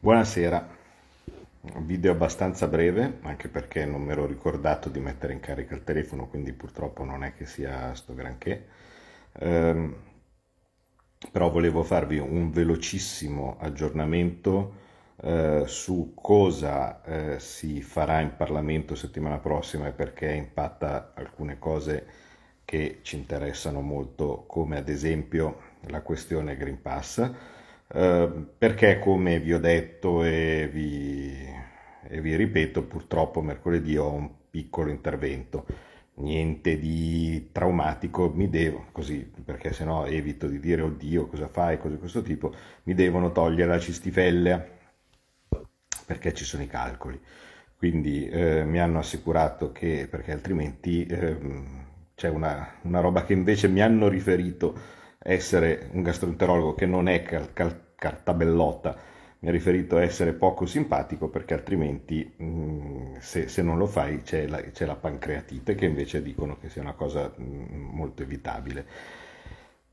Buonasera, un video abbastanza breve, anche perché non mi ero ricordato di mettere in carica il telefono, quindi purtroppo non è che sia sto granché. Ehm, però volevo farvi un velocissimo aggiornamento eh, su cosa eh, si farà in Parlamento settimana prossima e perché impatta alcune cose che ci interessano molto, come ad esempio la questione Green Pass Ehm, perché come vi ho detto e vi, e vi ripeto, purtroppo mercoledì ho un piccolo intervento niente di traumatico, mi devo, così perché sennò evito di dire oddio cosa fai, cose di questo tipo, mi devono togliere la cistifellea perché ci sono i calcoli. Quindi eh, mi hanno assicurato che, perché altrimenti eh, c'è una, una roba che invece mi hanno riferito essere un gastroenterologo che non è cal- cal- cartabellotta, mi ha riferito a essere poco simpatico perché altrimenti mh, mm, se, se, non lo fai c'è la, c'è la, pancreatite che invece dicono che sia una cosa mh, mm, molto evitabile.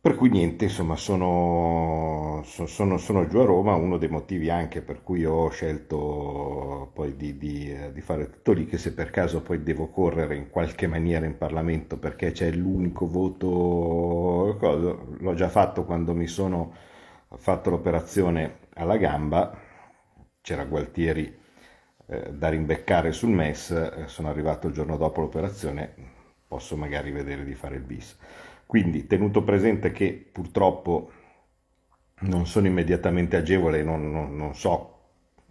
Per cui niente, insomma, sono, sono, sono, giù a Roma, uno dei motivi anche per cui ho scelto poi di, di, eh, di, fare tutto lì, che se per caso poi devo correre in qualche maniera in Parlamento perché c'è l'unico voto, l'ho già fatto quando mi sono fatto l'operazione alla gamba, c'era Gualtieri eh, da rimbeccare sul MES, eh, sono arrivato il giorno dopo l'operazione, posso magari vedere di fare il bis. Quindi tenuto presente che purtroppo non sono immediatamente agevole, non, non, non so,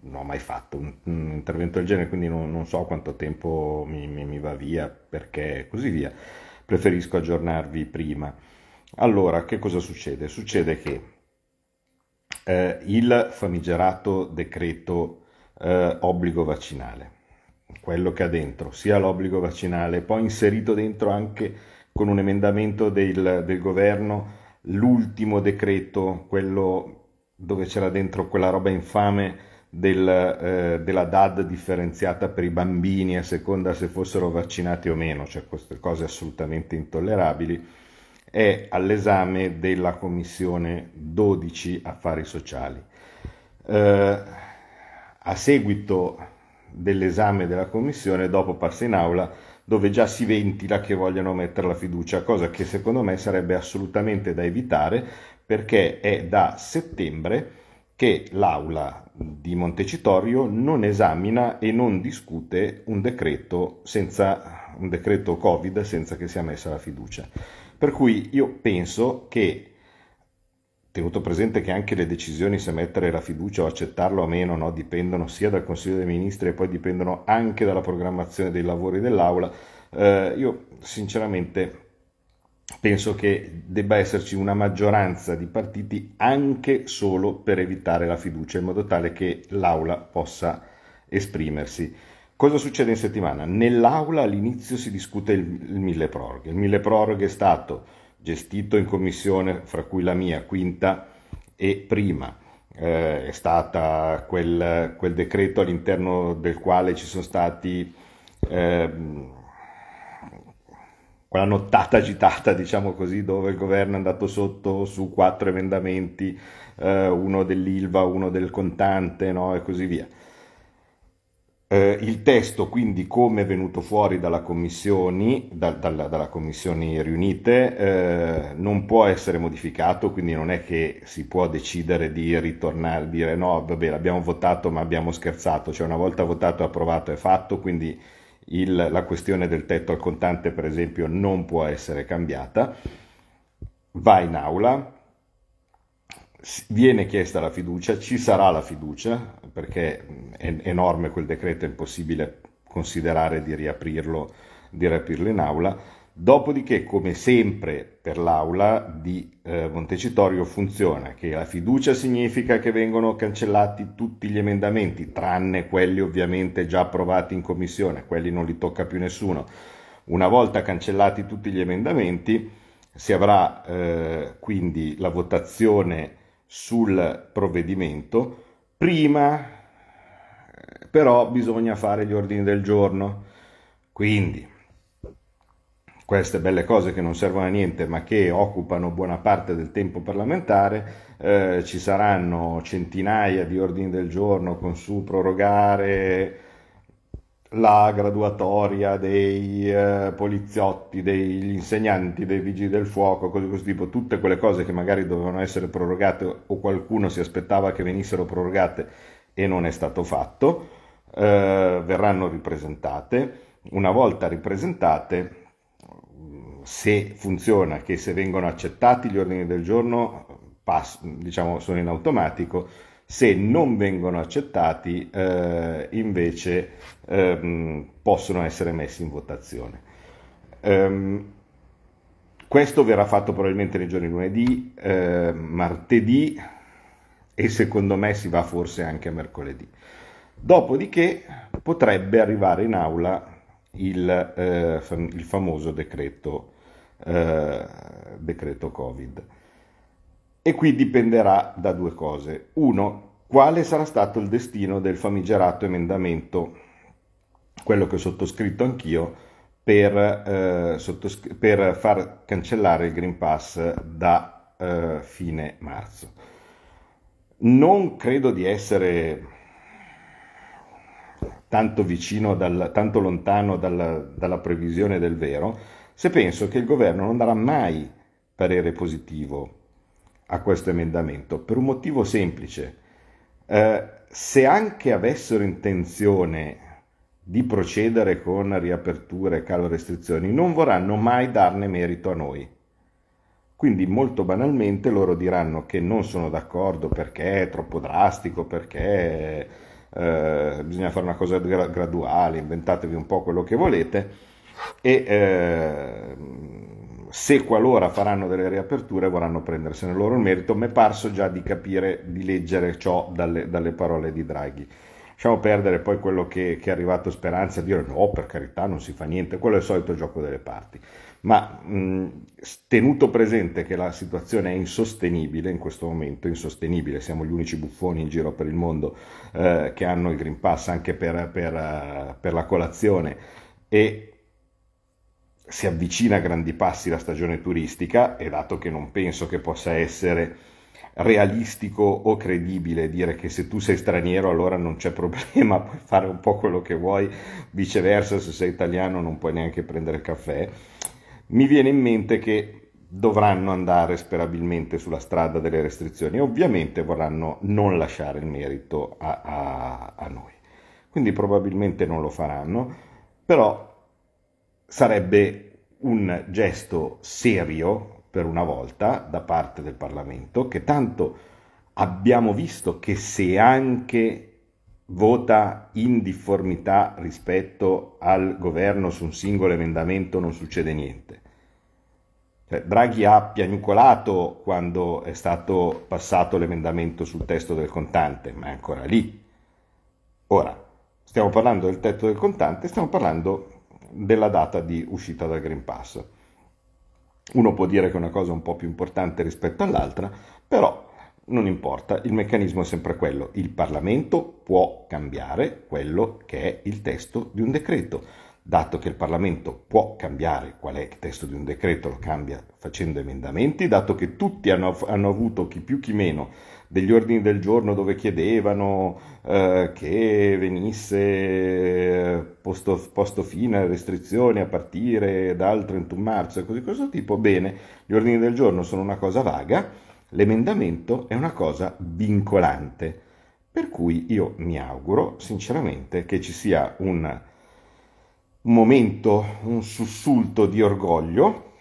non ho mai fatto un, un intervento del genere, quindi non, non so quanto tempo mi, mi, mi va via, perché così via. Preferisco aggiornarvi prima. Allora, che cosa succede? Succede che eh, il famigerato decreto eh, obbligo vaccinale, quello che ha dentro, sia l'obbligo vaccinale, poi inserito dentro anche con un emendamento del, del governo l'ultimo decreto, quello dove c'era dentro quella roba infame del, eh, della DAD differenziata per i bambini a seconda se fossero vaccinati o meno, cioè queste cose assolutamente intollerabili, è all'esame della Commissione 12 Affari Sociali. Eh, a seguito dell'esame della Commissione, dopo passa in aula dove già si ventila che vogliono mettere la fiducia, cosa che secondo me sarebbe assolutamente da evitare perché è da settembre che l'Aula di Montecitorio non esamina e non discute un decreto, senza, un decreto Covid senza che sia messa la fiducia. Per cui io penso che tenuto presente che anche le decisioni se mettere la fiducia o accettarlo o meno no, dipendono sia dal Consiglio dei Ministri e poi dipendono anche dalla programmazione dei lavori dell'Aula, eh, io sinceramente penso che debba esserci una maggioranza di partiti anche solo per evitare la fiducia in modo tale che l'Aula possa esprimersi. Cosa succede in settimana? Nell'Aula all'inizio si discute il, il mille proroghe. Il mille proroghe è stato gestito in commissione, fra cui la mia, quinta e prima. Eh, è stato quel, quel, decreto all'interno del quale ci sono stati eh, quella nottata agitata, diciamo così, dove il governo è andato sotto su quattro emendamenti, eh, uno dell'ILVA, uno del contante no? e così via. Eh, il testo quindi come è venuto fuori dalla commissione, da, dalla, dalla commissioni riunite eh, non può essere modificato, quindi non è che si può decidere di ritornare, dire no, vabbè l'abbiamo votato ma abbiamo scherzato, cioè una volta votato, e approvato è fatto, quindi il, la questione del tetto al contante per esempio non può essere cambiata, va in aula, viene chiesta la fiducia, ci sarà la fiducia, perché è enorme quel decreto, è impossibile considerare di riaprirlo, di riaprirlo in aula. Dopodiché, come sempre per l'aula di eh, Montecitorio, funziona che la fiducia significa che vengono cancellati tutti gli emendamenti, tranne quelli ovviamente già approvati in commissione, quelli non li tocca più nessuno. Una volta cancellati tutti gli emendamenti, si avrà eh, quindi la votazione sul provvedimento. Prima però bisogna fare gli ordini del giorno. Quindi queste belle cose che non servono a niente ma che occupano buona parte del tempo parlamentare, eh, ci saranno centinaia di ordini del giorno con su prorogare la graduatoria dei eh, poliziotti, degli insegnanti, dei vigili del fuoco, cose di questo tipo, tutte quelle cose che magari dovevano essere prorogate o qualcuno si aspettava che venissero prorogate e non è stato fatto, eh, verranno ripresentate. Una volta ripresentate, se funziona, che se vengono accettati gli ordini del giorno, pass- diciamo, sono in automatico, se non vengono accettati eh, invece ehm, possono essere messi in votazione. Ehm, questo verrà fatto probabilmente nei giorni lunedì, eh, martedì e secondo me si va forse anche a mercoledì. Dopodiché potrebbe arrivare in aula il, eh, il famoso decreto, eh, decreto Covid. E qui dipenderà da due cose. Uno, quale sarà stato il destino del famigerato emendamento, quello che ho sottoscritto anch'io, per, eh, sottos- per far cancellare il Green Pass da eh, fine marzo. Non credo di essere tanto vicino, dal, tanto lontano dalla, dalla, previsione del vero, se penso che il governo non darà mai parere positivo a questo emendamento per un motivo semplice. Eh, se anche avessero intenzione di procedere con riaperture, calo restrizioni, non vorranno mai darne merito a noi. Quindi molto banalmente loro diranno che non sono d'accordo perché è troppo drastico, perché eh, bisogna fare una cosa gra- graduale, inventatevi un po' quello che volete e eh, se qualora faranno delle riaperture vorranno prendersene loro il merito, mi è parso già di capire, di leggere ciò dalle, dalle parole di Draghi. Lasciamo perdere poi quello che, che, è arrivato Speranza a dire no, per carità, non si fa niente, quello è il solito gioco delle parti. Ma mh, tenuto presente che la situazione è insostenibile in questo momento, insostenibile, siamo gli unici buffoni in giro per il mondo eh, che hanno il Green Pass anche per, per, per la colazione e si avvicina a grandi passi la stagione turistica e dato che non penso che possa essere realistico o credibile dire che se tu sei straniero allora non c'è problema, puoi fare un po' quello che vuoi, viceversa se sei italiano non puoi neanche prendere caffè, mi viene in mente che dovranno andare sperabilmente sulla strada delle restrizioni e ovviamente vorranno non lasciare il merito a, a, a noi. Quindi probabilmente non lo faranno, però sarebbe un gesto serio per una volta da parte del Parlamento che tanto abbiamo visto che se anche vota in difformità rispetto al governo su un singolo emendamento non succede niente. Cioè, Draghi ha piagnucolato quando è stato passato l'emendamento sul testo del contante, ma è ancora lì. Ora, stiamo parlando del tetto del contante, stiamo parlando della data di uscita dal Green Pass. Uno può dire che una cosa è un po' più importante rispetto all'altra, però non importa, il meccanismo è sempre quello. Il Parlamento può cambiare quello che è il testo di un decreto. Dato che il Parlamento può cambiare qual è il testo di un decreto, lo cambia facendo emendamenti, dato che tutti hanno, hanno avuto chi più chi meno degli ordini del giorno dove chiedevano eh, che venisse eh, posto, posto fine alle restrizioni a partire dal 31 marzo e cose di questo tipo, bene, gli ordini del giorno sono una cosa vaga, l'emendamento è una cosa vincolante. Per cui io mi auguro sinceramente che ci sia un momento, un sussulto di orgoglio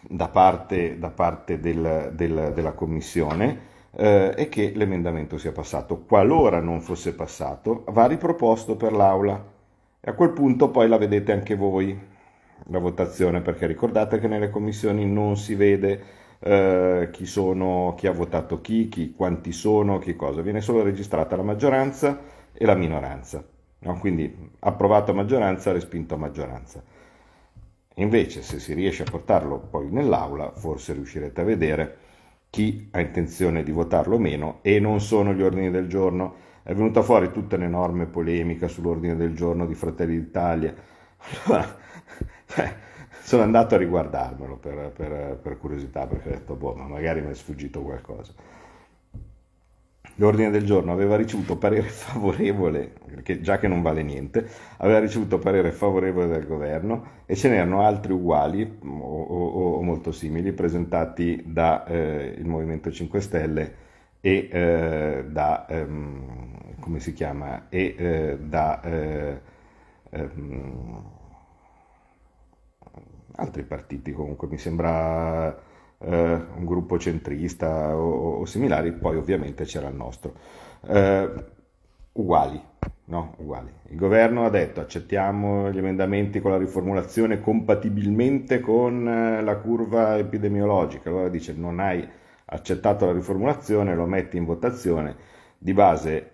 da parte, da parte del, del, della Commissione eh, e che l'emendamento sia passato. Qualora non fosse passato, va riproposto per l'Aula e a quel punto poi la vedete anche voi la votazione perché ricordate che nelle commissioni non si vede eh, chi sono, chi ha votato chi, chi, quanti sono, che cosa, viene solo registrata la maggioranza e la minoranza. No? Quindi approvato a maggioranza, respinto a maggioranza. Invece, se si riesce a portarlo poi nell'aula, forse riuscirete a vedere chi ha intenzione di votarlo o meno e non sono gli ordini del giorno. È venuta fuori tutta un'enorme polemica sull'ordine del giorno di Fratelli d'Italia. Cioè, sono andato a riguardarmelo per, per, per curiosità perché ho detto, boh, ma magari mi è sfuggito qualcosa l'ordine del giorno aveva ricevuto parere favorevole, perché già che non vale niente, aveva ricevuto parere favorevole dal governo e ce n'erano altri uguali o, o, o molto simili presentati dal eh, Movimento 5 Stelle e eh, da, ehm, come si chiama, e eh, da eh, ehm, altri partiti comunque, mi sembra eh, un gruppo centrista o, o, similari, poi ovviamente c'era il nostro. Eh, uguali, no? Uguali. Il governo ha detto accettiamo gli emendamenti con la riformulazione compatibilmente con eh, la curva epidemiologica, allora dice non hai accettato la riformulazione, lo metti in votazione, di base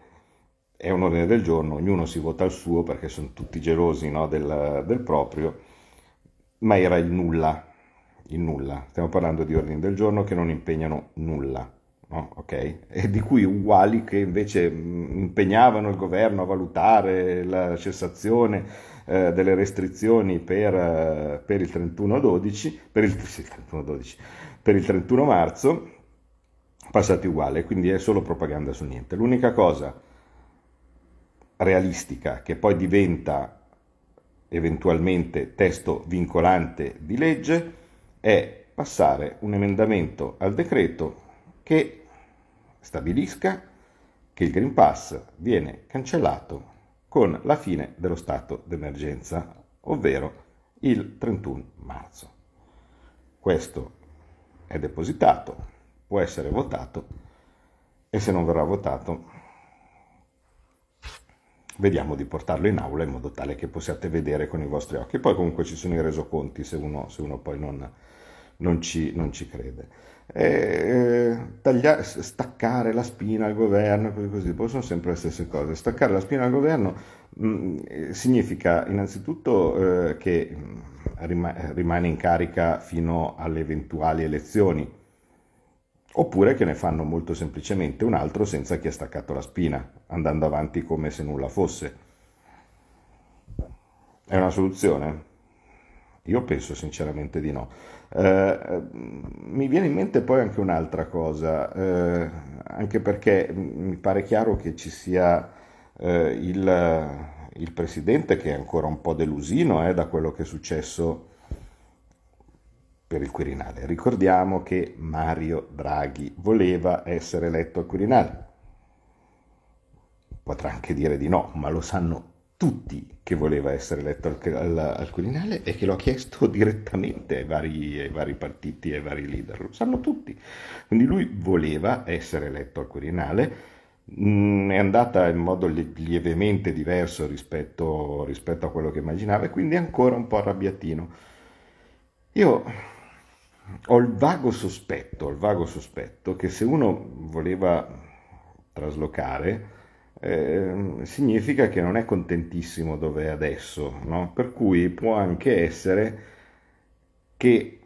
è un ordine del giorno, ognuno si vota il suo perché sono tutti gelosi no, del, del proprio, ma era il nulla, in nulla, stiamo parlando di ordini del giorno che non impegnano nulla, no? okay? E di cui uguali che invece mm, impegnavano il governo a valutare la cessazione eh, delle restrizioni per, eh, per il 31-12, per il, sì, 31-12, per il 31 marzo, passati uguale, quindi è solo propaganda su niente. L'unica cosa realistica che poi diventa eventualmente testo vincolante di legge è passare un emendamento al decreto che stabilisca che il Green Pass viene cancellato con la fine dello stato d'emergenza, ovvero il 31 marzo. Questo è depositato, può essere votato e se non verrà votato vediamo di portarlo in aula in modo tale che possiate vedere con i vostri occhi. Poi comunque ci sono i resoconti se uno, se uno poi non, non ci, non ci crede. E, tagliare, staccare la spina al governo, così, così, sono sempre le stesse cose. Staccare la spina al governo mh, mm, eh, significa innanzitutto eh, che mm, rimane in carica fino alle eventuali elezioni, oppure che ne fanno molto semplicemente un altro senza chi ha staccato la spina, andando avanti come se nulla fosse. È una soluzione? Io penso sinceramente di no. Eh, eh, mi viene in mente poi anche un'altra cosa, eh, anche perché mi pare chiaro che ci sia eh, il, il, presidente che è ancora un po' delusino eh, da quello che è successo per il Quirinale. Ricordiamo che Mario Draghi voleva essere eletto al Quirinale. Potrà anche dire di no, ma lo sanno tutti che voleva essere eletto al, al, al Quirinale e che lo ha chiesto direttamente ai vari, ai vari partiti e ai vari leader, lo sanno tutti. Quindi lui voleva essere eletto al Quirinale mm, è andata in modo lievemente diverso rispetto, rispetto, a quello che immaginava e quindi è ancora un po' arrabbiatino. Io ho il vago sospetto, il vago sospetto che se uno voleva traslocare eh, significa che non è contentissimo dove è adesso, no? per cui può anche essere che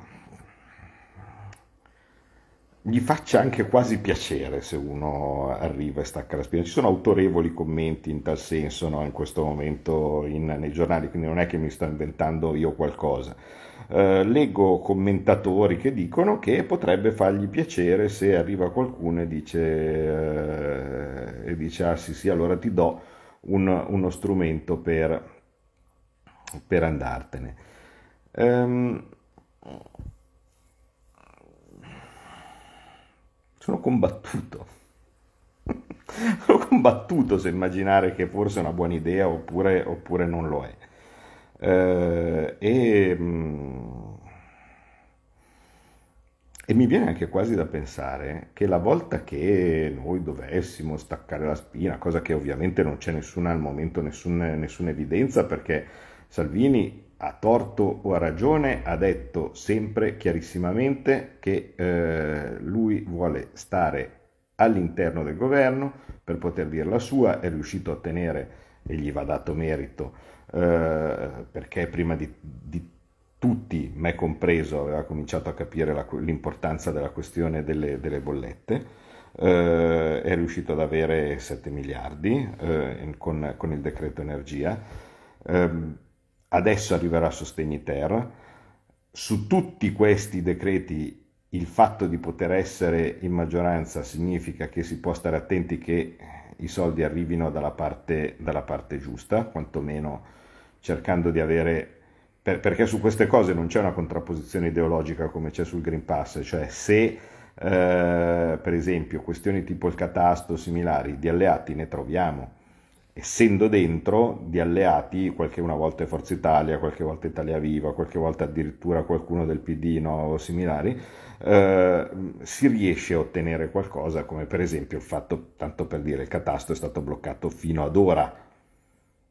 gli faccia anche quasi piacere se uno arriva e stacca la spina. Ci sono autorevoli commenti in tal senso no, in questo momento in, nei giornali, quindi non è che mi sto inventando io qualcosa. Eh, leggo commentatori che dicono che potrebbe fargli piacere se arriva qualcuno e dice, eh, e dice ah sì sì allora ti do un, uno strumento per, per andartene. Ehm, sono combattuto. sono combattuto se immaginare che forse è una buona idea oppure, oppure non lo è. Eh, e, mm, e mi viene anche quasi da pensare che la volta che noi dovessimo staccare la spina, cosa che ovviamente non c'è nessuna al momento, nessuna, nessuna evidenza, perché Salvini a torto o a ragione, ha detto sempre chiarissimamente che eh, lui vuole stare all'interno del governo per poter dire la sua, è riuscito a tenere, e gli va dato merito, eh, perché prima di, di, tutti, me compreso, aveva cominciato a capire la, l'importanza della questione delle, delle bollette. Eh, è riuscito ad avere 7 miliardi eh, con, con, il decreto energia ehm, adesso arriverà sostegni terra, su tutti questi decreti il fatto di poter essere in maggioranza significa che si può stare attenti che i soldi arrivino dalla parte, dalla parte giusta, quantomeno cercando di avere, per, perché su queste cose non c'è una contrapposizione ideologica come c'è sul Green Pass, cioè se eh, per esempio questioni tipo il catasto, o similari, di alleati ne troviamo, essendo dentro di alleati, qualche una volta Forza Italia, qualche volta Italia Viva, qualche volta addirittura qualcuno del PD no, o similari, eh, si riesce a ottenere qualcosa come per esempio il fatto, tanto per dire, il catasto è stato bloccato fino ad ora,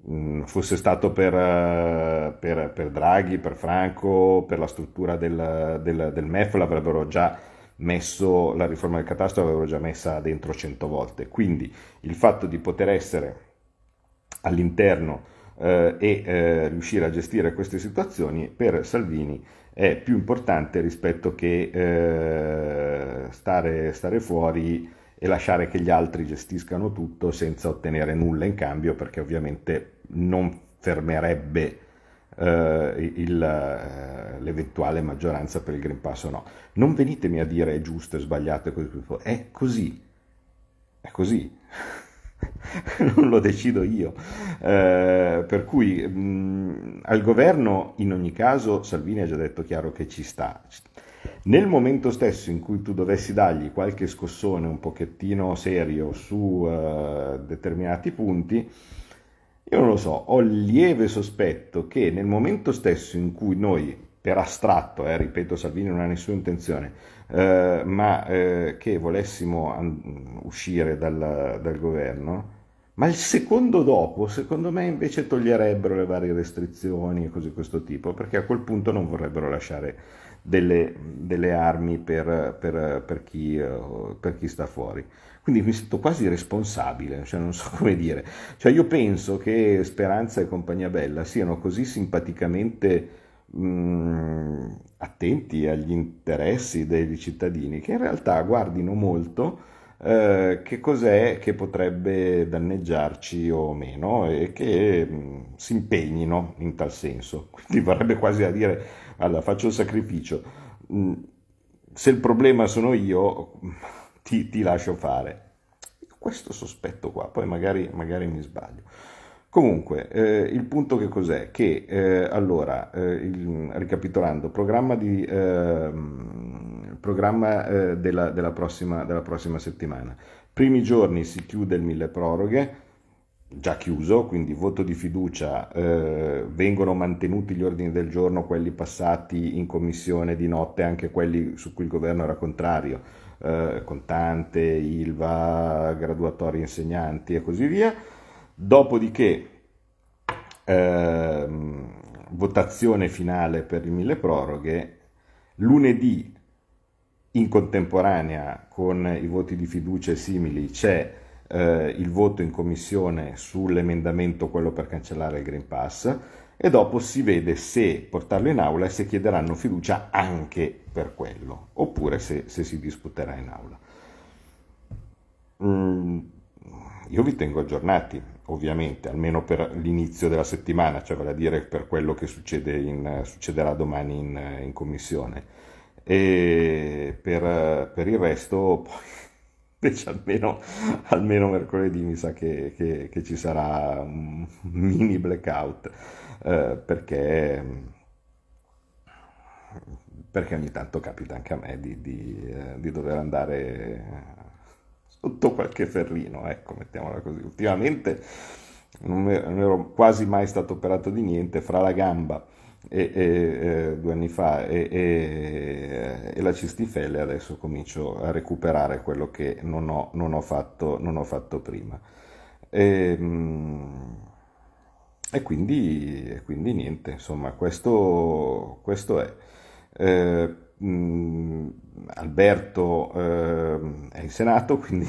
mm, fosse stato per, eh, per, per, Draghi, per Franco, per la struttura del, del, del MEF l'avrebbero già messo, la riforma del catasto l'avrebbero già messa dentro cento volte, quindi il fatto di poter essere all'interno eh, e eh, riuscire a gestire queste situazioni per Salvini è più importante rispetto che eh, stare, stare fuori e lasciare che gli altri gestiscano tutto senza ottenere nulla in cambio perché ovviamente non fermerebbe eh, il, eh, l'eventuale maggioranza per il Green Pass o no. Non venitemi a dire è giusto, è sbagliato, è così, è così. È così. non lo decido io. Eh, per cui mh, mm, al governo, in ogni caso, Salvini ha già detto chiaro che ci sta. Nel momento stesso in cui tu dovessi dargli qualche scossone un pochettino serio su eh, determinati punti, io non lo so, ho lieve sospetto che nel momento stesso in cui noi, per astratto, eh, ripeto, Salvini non ha nessuna intenzione, eh, ma eh, che volessimo an- uscire dalla, dal governo, ma il secondo dopo, secondo me, invece toglierebbero le varie restrizioni e cose di questo tipo, perché a quel punto non vorrebbero lasciare delle, delle armi per, per, per, chi, eh, per, chi, sta fuori. Quindi mi sento quasi responsabile, cioè non so come dire. Cioè io penso che Speranza e Compagnia Bella siano così simpaticamente mh, mm, attenti agli interessi dei cittadini, che in realtà guardino molto eh, che cos'è che potrebbe danneggiarci o meno e che mh, mm, si impegnino in tal senso. Quindi vorrebbe quasi a dire, allora faccio il sacrificio, mh, mm, se il problema sono io ti, ti lascio fare questo sospetto qua, poi magari, magari mi sbaglio. Comunque, eh, il punto che cos'è? Che, eh, allora, eh, il, ricapitolando, programma, di, ehm, programma eh, della, della, prossima, della, prossima, settimana. Primi giorni si chiude il mille proroghe, già chiuso, quindi voto di fiducia, eh, vengono mantenuti gli ordini del giorno, quelli passati in commissione di notte, anche quelli su cui il governo era contrario, eh, contante, ILVA, graduatorie insegnanti e così via Dopodiché, eh, votazione finale per il mille proroghe, lunedì in contemporanea con i voti di fiducia e simili c'è eh, il voto in commissione sull'emendamento, quello per cancellare il Green Pass, e dopo si vede se portarlo in aula e se chiederanno fiducia anche per quello, oppure se, se si disputerà in aula. Mm, io vi tengo aggiornati ovviamente, almeno per l'inizio della settimana, cioè vale a dire per quello che succede in, succederà domani in, in commissione. E per, per, il resto, poi, invece, almeno, almeno mercoledì mi sa che, che, che, ci sarà un mini blackout, eh, perché perché ogni tanto capita anche a me di, di, eh, di dover andare sotto qualche ferrino, ecco, mettiamola così. Ultimamente non ero quasi mai stato operato di niente fra la gamba e, e, due anni fa e, e, la cistifelle adesso comincio a recuperare quello che non ho, non ho, fatto, non ho fatto, prima ehm, e, quindi, quindi niente insomma questo, questo è eh, mh, mm, Alberto eh, è in Senato, quindi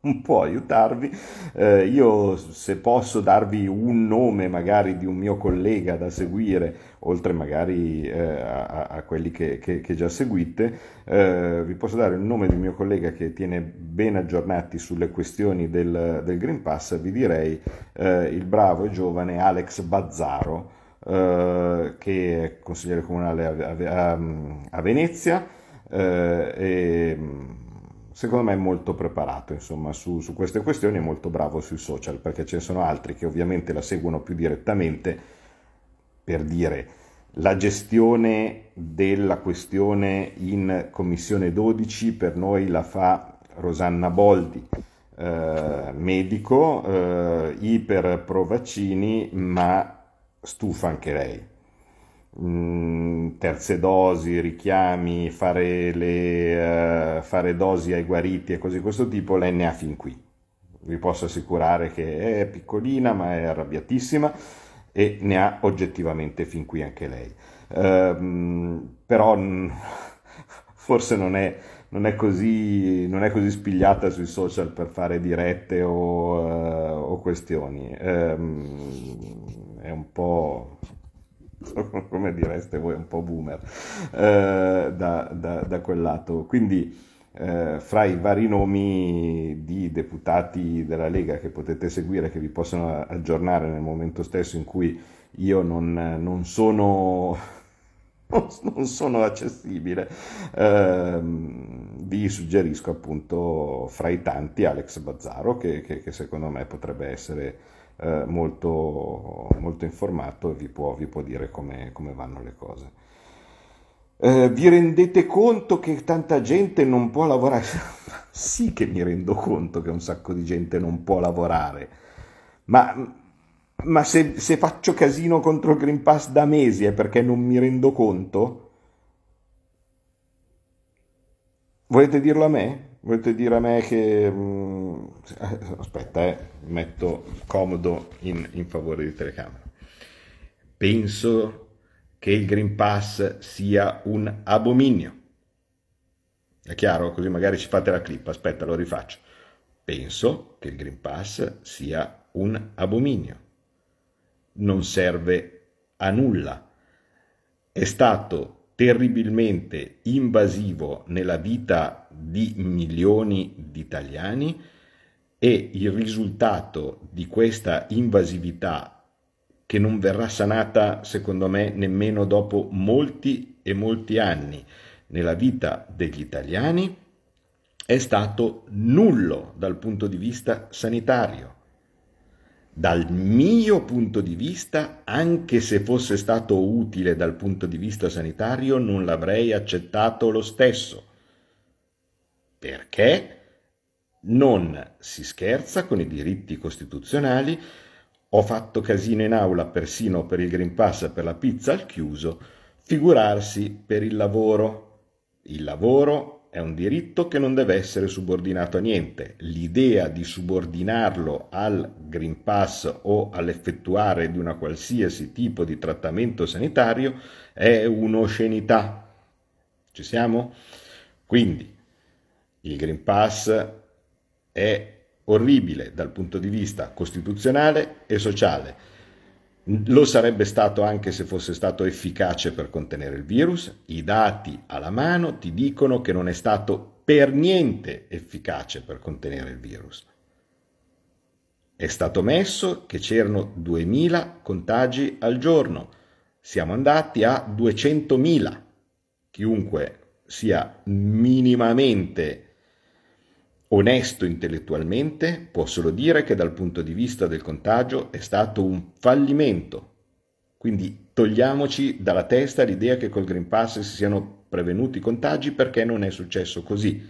un po' aiutarvi. Eh, io se posso darvi un nome magari di un mio collega da seguire, oltre magari eh, a, a, quelli che, che, che già seguite, eh, vi posso dare il nome di un mio collega che tiene ben aggiornati sulle questioni del, del Green Pass, vi direi eh, il bravo e giovane Alex Bazzaro eh, che è consigliere comunale a, a, a Venezia eh, e mm, secondo me è molto preparato insomma, su, su, queste questioni è molto bravo sui social perché ce ne sono altri che ovviamente la seguono più direttamente per dire la gestione della questione in commissione 12 per noi la fa Rosanna Boldi eh, medico eh, iper pro vaccini ma stufa anche lei. Mm, terze dosi, richiami, fare, le, uh, fare dosi ai guariti e cose di questo tipo, lei ne ha fin qui. Vi posso assicurare che è piccolina ma è arrabbiatissima e ne ha oggettivamente fin qui anche lei. Uh, però mm, forse non è, non, è così, non è, così, spigliata sui social per fare dirette o, uh, o questioni. Uh, è un po' come direste voi, un po' boomer eh, da, da, da, quel lato. Quindi eh, fra i vari nomi di deputati della Lega che potete seguire, che vi possono aggiornare nel momento stesso in cui io non, non sono non sono accessibile. Eh, vi suggerisco appunto fra i tanti Alex Bazzaro, che, che, che secondo me potrebbe essere eh, molto, molto, informato e vi può, vi può dire come, come vanno le cose. Eh, vi rendete conto che tanta gente non può lavorare? sì che mi rendo conto che un sacco di gente non può lavorare, ma, ma se, se, faccio casino contro il Green Pass da mesi è perché non mi rendo conto? Volete dirlo a me? volete dire a me che... Mm, aspetta, eh, metto comodo in, in favore di telecamera. Penso che il Green Pass sia un abominio. È chiaro? Così magari ci fate la clip. Aspetta, lo rifaccio. Penso che il Green Pass sia un abominio. Non serve a nulla. È stato terribilmente invasivo nella vita di milioni di italiani e il risultato di questa invasività che non verrà sanata secondo me nemmeno dopo molti e molti anni nella vita degli italiani è stato nullo dal punto di vista sanitario. Dal mio punto di vista, anche se fosse stato utile dal punto di vista sanitario, non l'avrei accettato lo stesso perché non si scherza con i diritti costituzionali. Ho fatto casino in aula persino per il Green Pass per la pizza al chiuso, figurarsi per il lavoro. Il lavoro è un diritto che non deve essere subordinato a niente. L'idea di subordinarlo al Green Pass o all'effettuare di una qualsiasi tipo di trattamento sanitario è un'oscenità. Ci siamo? Quindi il Green Pass è orribile dal punto di vista costituzionale e sociale. Lo sarebbe stato anche se fosse stato efficace per contenere il virus. I dati alla mano ti dicono che non è stato per niente efficace per contenere il virus. È stato messo che c'erano 2.000 contagi al giorno. Siamo andati a 200.000. Chiunque sia minimamente Onesto intellettualmente, può solo dire che dal punto di vista del contagio è stato un fallimento. Quindi togliamoci dalla testa l'idea che col Green Pass si siano prevenuti i contagi perché non è successo così.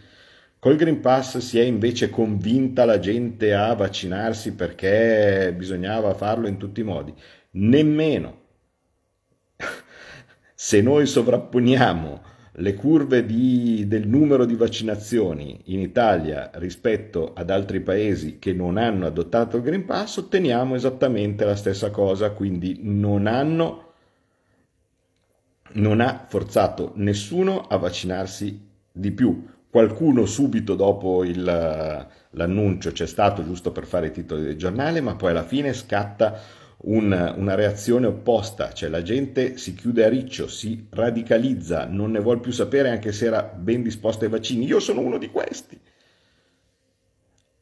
Col Green Pass si è invece convinta la gente a vaccinarsi perché bisognava farlo in tutti i modi. Nemmeno. Se noi sovrapponiamo le curve di, del numero di vaccinazioni in Italia rispetto ad altri paesi che non hanno adottato il Green Pass, otteniamo esattamente la stessa cosa, quindi non hanno non ha forzato nessuno a vaccinarsi di più. Qualcuno subito dopo il, l'annuncio c'è stato giusto per fare i titoli del giornale, ma poi alla fine scatta un, una reazione opposta, cioè la gente si chiude a riccio, si radicalizza, non ne vuole più sapere anche se era ben disposta ai vaccini. Io sono uno di questi.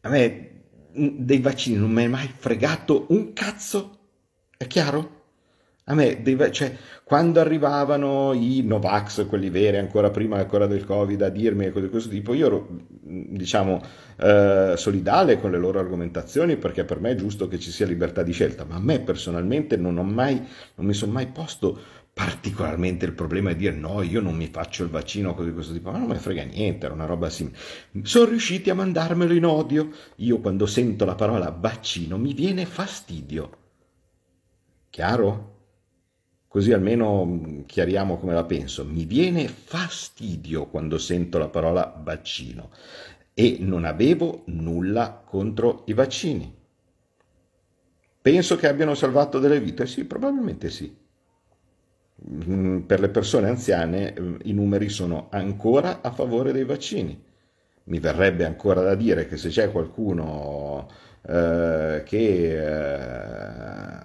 A me dei vaccini non mi è mai fregato un cazzo, è chiaro? A me, deve, cioè, quando arrivavano i Novax, quelli veri, ancora prima ancora del Covid, a dirmi cose di questo tipo, io ero, mhmm, diciamo, eh, solidale con le loro argomentazioni perché per me è giusto che ci sia libertà di scelta, ma a me personalmente non, mai, non mi sono mai posto particolarmente il problema di dire no, io non mi faccio il vaccino o cose di questo tipo, ma non mi frega niente, era una roba simile. Sono riusciti a mandarmelo in odio. Io quando sento la parola vaccino mi viene fastidio. Chiaro? Così almeno mm, chiariamo come la penso. Mi viene fastidio quando sento la parola vaccino e non avevo nulla contro i vaccini. Penso che abbiano salvato delle vite? Sì, probabilmente sì. Mm, per le persone anziane mm, i numeri sono ancora a favore dei vaccini. Mi verrebbe ancora da dire che se c'è qualcuno eh, che... Eh,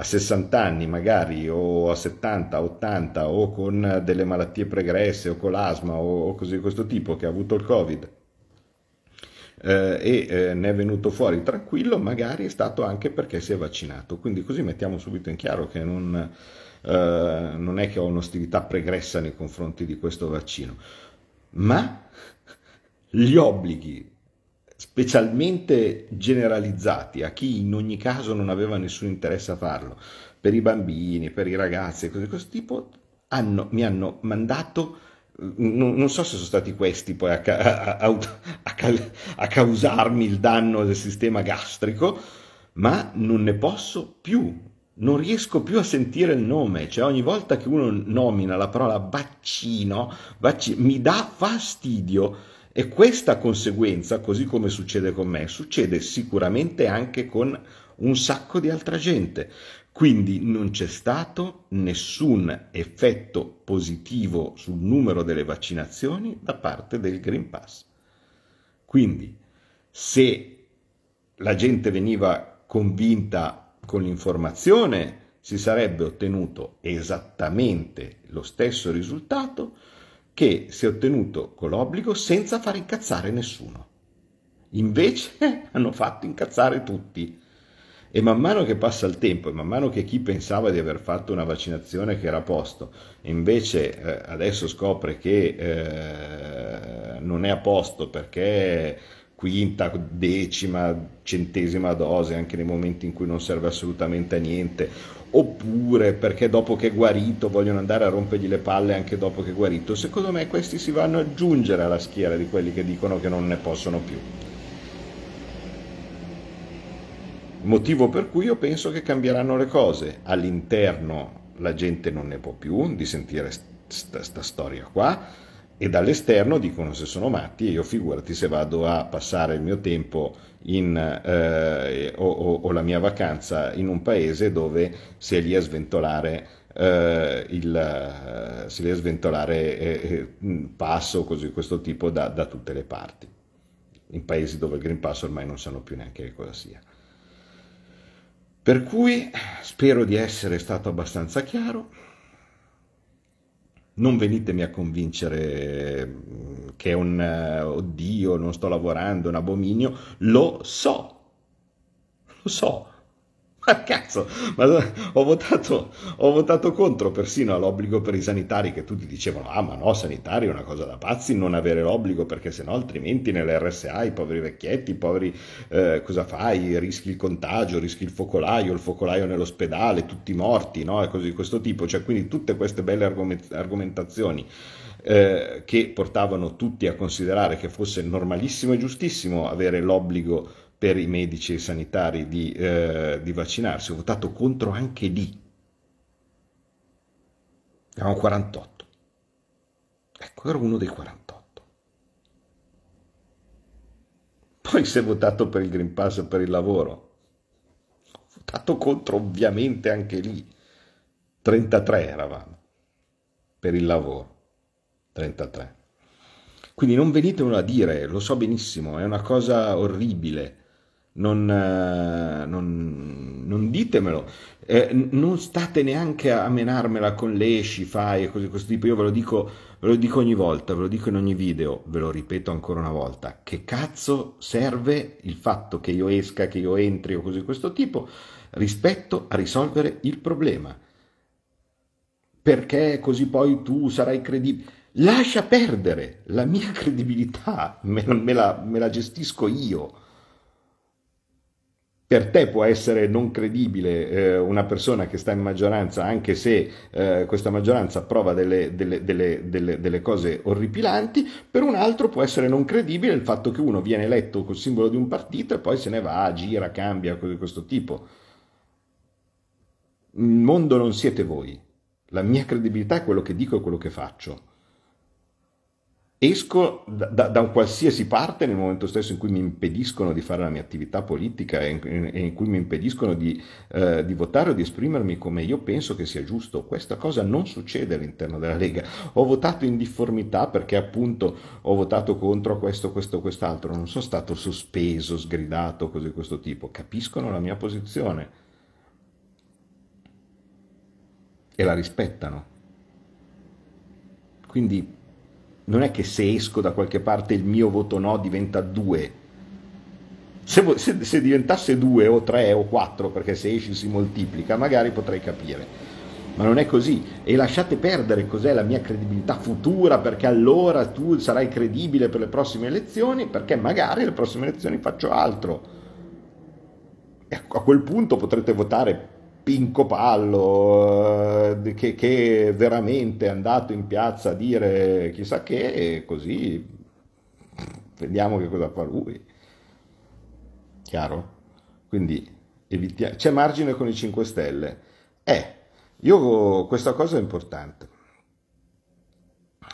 a 60 anni magari o a 70, 80 o con delle malattie pregresse o con l'asma o, o cose di questo tipo che ha avuto il Covid eh, e eh, ne è venuto fuori tranquillo, magari è stato anche perché si è vaccinato. Quindi così mettiamo subito in chiaro che non, eh, non è che ho un'ostilità pregressa nei confronti di questo vaccino, ma gli obblighi specialmente generalizzati a chi in ogni caso non aveva nessun interesse a farlo, per i bambini, per i ragazzi e cose di questo tipo, hanno, mi hanno mandato eh, non, so se sono stati questi poi a, ca- a-, a-, a, causarmi il danno del sistema gastrico, ma non ne posso più, non riesco più a sentire il nome, cioè ogni volta che uno nomina la parola vaccino, vac- mi dà fastidio e questa conseguenza, così come succede con me, succede sicuramente anche con un sacco di altra gente. Quindi non c'è stato nessun effetto positivo sul numero delle vaccinazioni da parte del Green Pass. Quindi se la gente veniva convinta con l'informazione, si sarebbe ottenuto esattamente lo stesso risultato che si è ottenuto con l'obbligo senza far incazzare nessuno. Invece hanno fatto incazzare tutti. E man mano che passa il tempo e man mano che chi pensava di aver fatto una vaccinazione che era a posto, invece eh, adesso scopre che eh, non è a posto perché quinta, decima, centesima dose, anche nei momenti in cui non serve assolutamente a niente, oppure perché dopo che è guarito vogliono andare a rompergli le palle anche dopo che è guarito, secondo me questi si vanno ad aggiungere alla schiera di quelli che dicono che non ne possono più. Motivo per cui io penso che cambieranno le cose. All'interno la gente non ne può più di sentire questa sta storia qua e dall'esterno dicono se sono matti e io figurati se vado a passare il mio tempo in, eh, o, o, o, la mia vacanza in un paese dove si è lì a sventolare eh, il eh, si è sventolare eh, eh passo così di questo tipo da, da tutte le parti in paesi dove il Green Pass ormai non sanno più neanche che cosa sia per cui spero di essere stato abbastanza chiaro non venitemi a convincere mm, che è un eh, oddio, non sto lavorando, un abominio, lo so, lo so, ma cazzo, ma ho votato, ho votato contro persino all'obbligo per i sanitari che tutti dicevano ah ma no, sanitari è una cosa da pazzi non avere l'obbligo perché se no altrimenti nell'RSA i poveri vecchietti, i poveri eh, cosa fai? Rischi il contagio, rischi il focolaio, il focolaio nell'ospedale, tutti morti, no? E cose di questo tipo, cioè quindi tutte queste belle argomentazioni. Eh, che portavano tutti a considerare che fosse normalissimo e giustissimo avere l'obbligo per i medici e i sanitari di, eh, di vaccinarsi, ho votato contro anche lì. Eravamo 48. Ecco, ero uno dei 48. Poi si è votato per il Green Pass per il lavoro. Ho votato contro ovviamente anche lì. 33 eravamo per il lavoro. 33. Quindi non venitemelo a dire, lo so benissimo, è una cosa orribile non, eh, non, non ditemelo. Eh, non state neanche a menarmela con le sci-fi e cose di questo tipo, io ve lo, dico, ve lo dico ogni volta, ve lo dico in ogni video, ve lo ripeto ancora una volta, che cazzo serve il fatto che io esca, che io entri o cose di questo tipo rispetto a risolvere il problema? Perché così poi tu sarai credibile. Lascia perdere la mia credibilità, me, me, la, me la gestisco io per te può essere non credibile eh, una persona che sta in maggioranza, anche se eh, questa maggioranza approva delle, delle, delle, delle, cose orripilanti, per un altro può essere non credibile il fatto che uno viene eletto col simbolo di un partito e poi se ne va, gira, cambia, cose di questo tipo. Il mondo non siete voi, la mia credibilità è quello che dico e quello che faccio esco da, da, da, un qualsiasi parte nel momento stesso in cui mi impediscono di fare la mia attività politica e in, e in cui mi impediscono di, eh, di, votare o di esprimermi come io penso che sia giusto. Questa cosa non succede all'interno della Lega. Ho votato in difformità perché appunto ho votato contro questo, questo, quest'altro. Non sono stato sospeso, sgridato, cose di questo tipo. Capiscono la mia posizione e la rispettano. Quindi non è che se esco da qualche parte il mio voto no diventa 2. Se, se, se diventasse 2 o 3 o 4, perché se esci si moltiplica, magari potrei capire. Ma non è così. E lasciate perdere cos'è la mia credibilità futura, perché allora tu sarai credibile per le prossime elezioni, perché magari le prossime elezioni faccio altro. E a quel punto potrete votare Pinco Pallo, eh, che, che veramente è andato in piazza a dire chissà che, così vediamo che cosa fa lui. Chiaro? Quindi evitiamo. c'è margine con i 5 Stelle. Eh, io questa cosa è importante.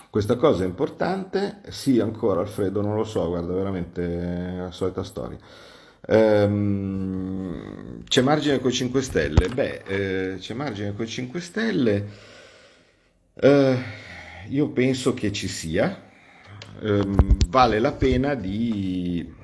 Questa cosa è importante, sì ancora Alfredo, non lo so, guarda veramente la solita storia. Ehm, c'è margine con i 5 Stelle? Beh, eh, c'è margine con i 5 Stelle. Eh, io penso che ci sia. Eh, vale la pena di